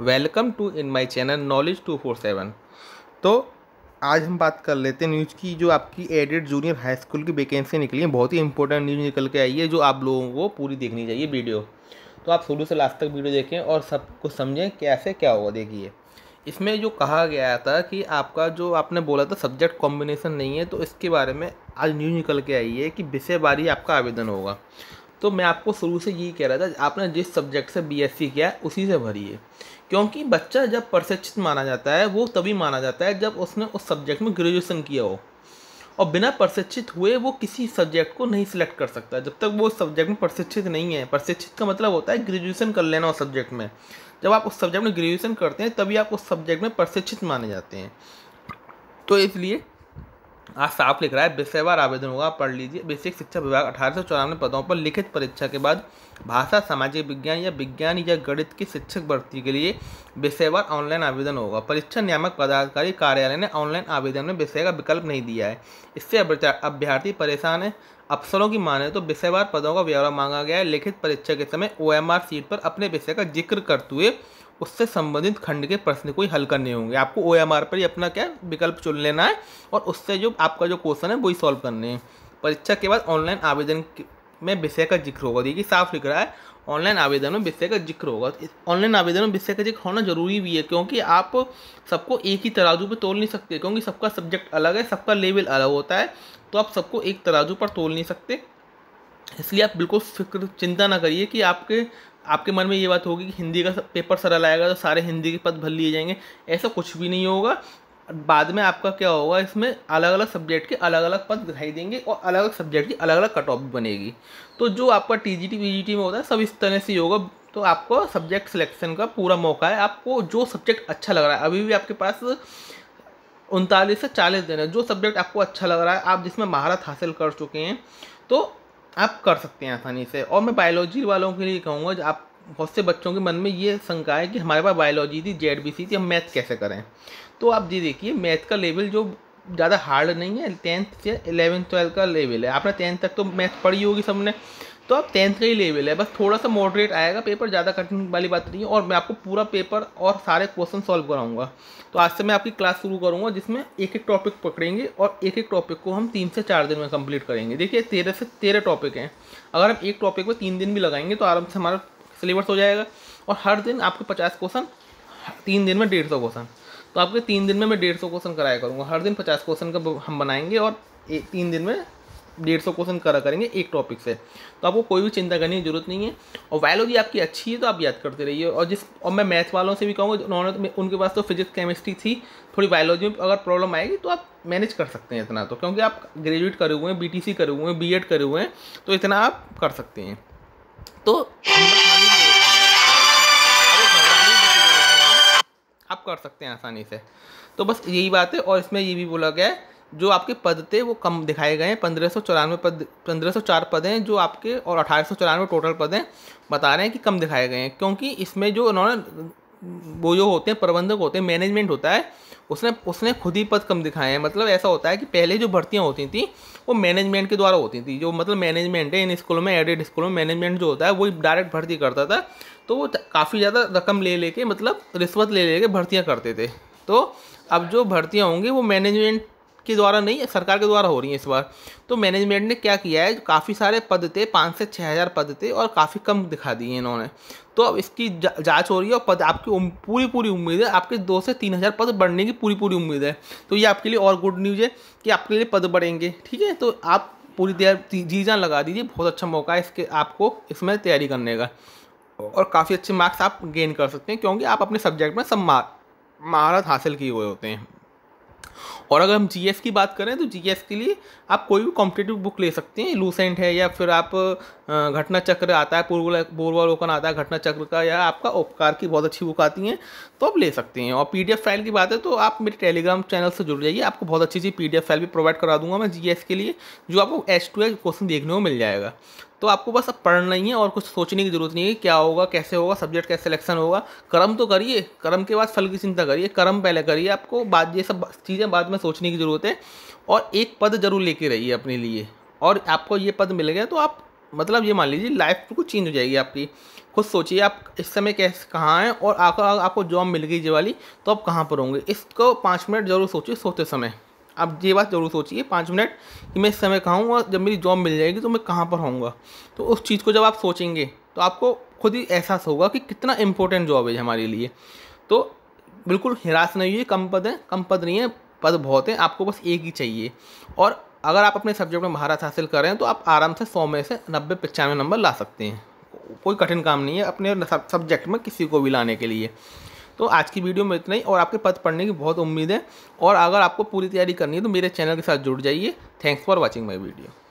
welcome to in my channel knowledge two four seven तो आज हम बात कर लेते हैं न्यूज़ की जो आपकी एडेड जूनियर हाई स्कूल की वैकेंसी निकली है बहुत ही इंपॉर्टेंट न्यूज़ निकल के आई है जो आप लोगों को पूरी देखनी चाहिए वीडियो तो आप शुरू से लास्ट तक वीडियो देखें और सब कुछ समझें कैसे क्या होगा देखिए इसमें जो कहा गया था कि आपका जो आपने बोला था सब्जेक्ट कॉम्बिनेशन नहीं है तो इसके बारे में आज न्यूज़ निकल के आई है कि विषय बारी आपका आवेदन होगा तो मैं आपको शुरू से यही कह रहा था आपने जिस सब्जेक्ट से बीएससी किया है उसी से भरिए क्योंकि बच्चा जब प्रशिक्षित माना जाता है वो तभी माना जाता है जब उसने उस सब्जेक्ट में ग्रेजुएसन किया हो और बिना प्रशिक्षित हुए वो किसी सब्जेक्ट को नहीं सिलेक्ट कर सकता जब तक वो उस सब्जेक्ट में प्रशिक्षित नहीं है प्रशिक्षित का मतलब होता है ग्रेजुएसन कर लेना उस सब्जेक्ट में जब आप उस सब्जेक्ट में ग्रेजुएसन करते हैं तभी आप उस सब्जेक्ट में प्रशिक्षित माने जाते हैं तो इसलिए आज साफ लिख रहा है विषयवार आवेदन होगा पढ़ लीजिए बेसिक शिक्षा विभाग अठारह सौ चौरानवे पदों पर लिखित परीक्षा के बाद भाषा सामाजिक विज्ञान या विज्ञान या गणित की शिक्षक भर्ती के लिए विषयवार ऑनलाइन आवेदन होगा परीक्षा नियामक पदाधिकारी कार्यालय ने ऑनलाइन आवेदन में विषय का विकल्प नहीं दिया है इससे अभ्यर्थी परेशान है अफसरों की माने तो विषयवार पदों का ब्यौरा मांगा गया है लिखित परीक्षा के समय ओ सीट पर अपने विषय का जिक्र करते हुए उससे संबंधित खंड के प्रश्न को ही हल करने होंगे आपको ओ पर ही अपना क्या विकल्प चुन लेना है और उससे जो आपका जो क्वेश्चन है वही सॉल्व करने हैं परीक्षा के बाद ऑनलाइन आवेदन में विषय का जिक्र होगा देखिए साफ लिख रहा है ऑनलाइन आवेदन में विषय का जिक्र होगा ऑनलाइन आवेदन में विषय का जिक्र होना जरूरी भी है क्योंकि आप सबको एक ही तराजू पर तोल नहीं सकते क्योंकि सबका सब्जेक्ट अलग है सबका लेवल अलग होता है तो आप सबको एक तराजू पर तोल नहीं सकते इसलिए आप बिल्कुल फिक्र चिंता ना करिए कि आपके आपके मन में ये बात होगी कि हिंदी का पेपर सरल आएगा तो सारे हिंदी के पद भर लिए जाएंगे ऐसा कुछ भी नहीं होगा बाद में आपका क्या होगा इसमें अलग अलग सब्जेक्ट के अलग अलग पद दिखाई देंगे और अलग अलग सब्जेक्ट की अलग अलग कट ऑफ बनेगी तो जो आपका टी जी टी में होता है सब इस तरह से ही होगा तो आपको सब्जेक्ट सिलेक्शन का पूरा मौका है आपको जो सब्जेक्ट अच्छा लग रहा है अभी भी आपके पास उनतालीस से चालीस दिन है जो सब्जेक्ट आपको अच्छा लग रहा है आप जिसमें महारत हासिल कर चुके हैं तो आप कर सकते हैं आसानी से और मैं बायोलॉजी वालों के लिए कहूँगा आप बहुत से बच्चों के मन में ये शंका है कि हमारे पास बायोलॉजी थी जेड थी हम मैथ कैसे करें तो आप जी देखिए मैथ का लेवल जो ज़्यादा हार्ड नहीं है टेंथ से एलेवेंथ ट्वेल्थ का लेवल है आपने टेंथ तक तो मैथ पढ़ी होगी सबने तो आप टेंथ का ही लेवल है बस थोड़ा सा मॉडरेट आएगा पेपर ज़्यादा कठिन वाली बात नहीं है और मैं आपको पूरा पेपर और सारे क्वेश्चन सॉल्व कराऊंगा तो आज से मैं आपकी क्लास शुरू करूंगा जिसमें एक एक टॉपिक पकड़ेंगे और एक एक टॉपिक को हम तीन से चार दिन में कंप्लीट करेंगे देखिए तेरह से तेरह टॉपिक हैं अगर हम एक टॉपिक में तीन दिन भी लगाएंगे तो आराम से हमारा सिलेबस हो जाएगा और हर दिन आपके पचास क्वेश्चन तीन दिन में डेढ़ सौ क्वेश्चन तो आपके तीन दिन में मैं डेढ़ सौ क्वेश्चन कराया करूँगा हर दिन पचास क्वेश्चन का हम बनाएंगे और ए, तीन दिन में डेढ़ सौ क्वेश्चन करा करेंगे एक टॉपिक से तो आपको कोई भी चिंता करने की जरूरत नहीं है और बायोलॉजी आपकी अच्छी है तो आप याद करते रहिए और जिस और मैं मैथ वालों से भी कहूँगा उन्होंने तो उनके पास तो फिजिक्स केमिस्ट्री थी थोड़ी बायोलॉजी में अगर प्रॉब्लम आएगी तो आप मैनेज कर सकते हैं इतना तो क्योंकि आप ग्रेजुएट करे हुए हैं बी करे हुए हैं बी करे हुए हैं तो इतना आप कर सकते हैं तो कर सकते हैं आसानी से तो बस यही बात है और इसमें ये भी बोला गया है जो आपके पद थे वो कम दिखाए गए हैं पंद्रह सौ चौरानवे पद पंद्रह सौ चार पद हैं जो आपके और अठारह सौ चौरानवे टोटल पद हैं बता रहे हैं कि कम दिखाए गए हैं क्योंकि इसमें जो उन्होंने वो जो होते हैं प्रबंधक होते हैं मैनेजमेंट होता है उसने उसने खुद ही पद कम दिखाए हैं मतलब ऐसा होता है कि पहले जो भर्तियाँ होती थी वो मैनेजमेंट के द्वारा होती थी जो मतलब मैनेजमेंट है इन स्कूलों में एडेड स्कूलों में मैनेजमेंट जो होता है वही डायरेक्ट भर्ती करता था तो वो काफ़ी ज़्यादा रकम ले लेके मतलब रिश्वत ले लेके भर्तियाँ करते थे तो अब जो भर्तियाँ होंगी वो मैनेजमेंट के द्वारा नहीं सरकार के द्वारा हो रही हैं इस बार तो मैनेजमेंट ने क्या किया है काफ़ी सारे पद थे पाँच से छः हज़ार पद थे और काफ़ी कम दिखा दिए इन्होंने तो अब इसकी जांच हो रही है और पद आपकी उम, पूरी पूरी उम्मीद है आपके दो से तीन हज़ार पद बढ़ने की पूरी पूरी उम्मीद है तो ये आपके लिए और गुड न्यूज़ है कि आपके लिए पद बढ़ेंगे ठीक है तो आप पूरी तैयार जी जान लगा दीजिए बहुत अच्छा मौका है इसके आपको इसमें तैयारी करने का और काफ़ी अच्छे मार्क्स आप गेन कर सकते हैं क्योंकि आप अपने सब्जेक्ट में सब महारत हासिल किए हुए होते हैं और अगर हम जीएस की बात करें तो जीएस के लिए आप कोई भी कॉम्पिटेटिव बुक ले सकते हैं लूसेंट है या फिर आप घटना चक्र आता है पूर्व पूर्वावलोकन आता है घटना चक्र का या आपका उपकार की बहुत अच्छी बुक आती हैं तो आप ले सकते हैं और पी फाइल की बात है तो आप मेरे टेलीग्राम चैनल से जुड़ जाइए आपको बहुत अच्छी अच्छी पी फाइल भी प्रोवाइड करा दूंगा मैं जी के लिए जो आपको एच टू क्वेश्चन देखने को मिल जाएगा तो आपको बस अब पढ़ना ही है और कुछ सोचने की ज़रूरत नहीं है क्या होगा कैसे होगा सब्जेक्ट कैसे सिलेक्शन होगा कर्म तो करिए कर्म के बाद फल की चिंता करिए कर्म पहले करिए आपको बाद ये सब चीज़ें बाद में सोचने की ज़रूरत है और एक पद जरूर लेके रहिए अपने लिए और आपको ये पद मिल गया तो आप मतलब ये मान लीजिए लाइफ कुछ चेंज हो जाएगी आपकी खुद सोचिए आप इस समय कैसे कहाँ हैं और आपको आपको जॉब मिल गई जी वाली तो आप कहाँ पर होंगे इसको पाँच मिनट जरूर सोचिए सोते समय आप ये बात ज़रूर सोचिए पाँच मिनट कि मैं इस समय कहाँ हूँ जब मेरी जॉब मिल जाएगी तो मैं कहाँ पर होऊंगा तो उस चीज़ को जब आप सोचेंगे तो आपको खुद ही एहसास होगा कि कितना इम्पोर्टेंट जॉब है हमारे लिए तो बिल्कुल हिरास नहीं हुई कम पद है कम पद नहीं है पद बहुत हैं आपको बस एक ही चाहिए और अगर आप अपने सब्जेक्ट में महारत हासिल कर रहे हैं तो आप आराम से सौ में से नब्बे पचानवे नंबर ला सकते हैं कोई कठिन काम नहीं है अपने सब्जेक्ट में किसी को भी लाने के लिए तो आज की वीडियो में इतना ही और आपके पद पढ़ने की बहुत उम्मीद है और अगर आपको पूरी तैयारी करनी है तो मेरे चैनल के साथ जुड़ जाइए thanks for watching my video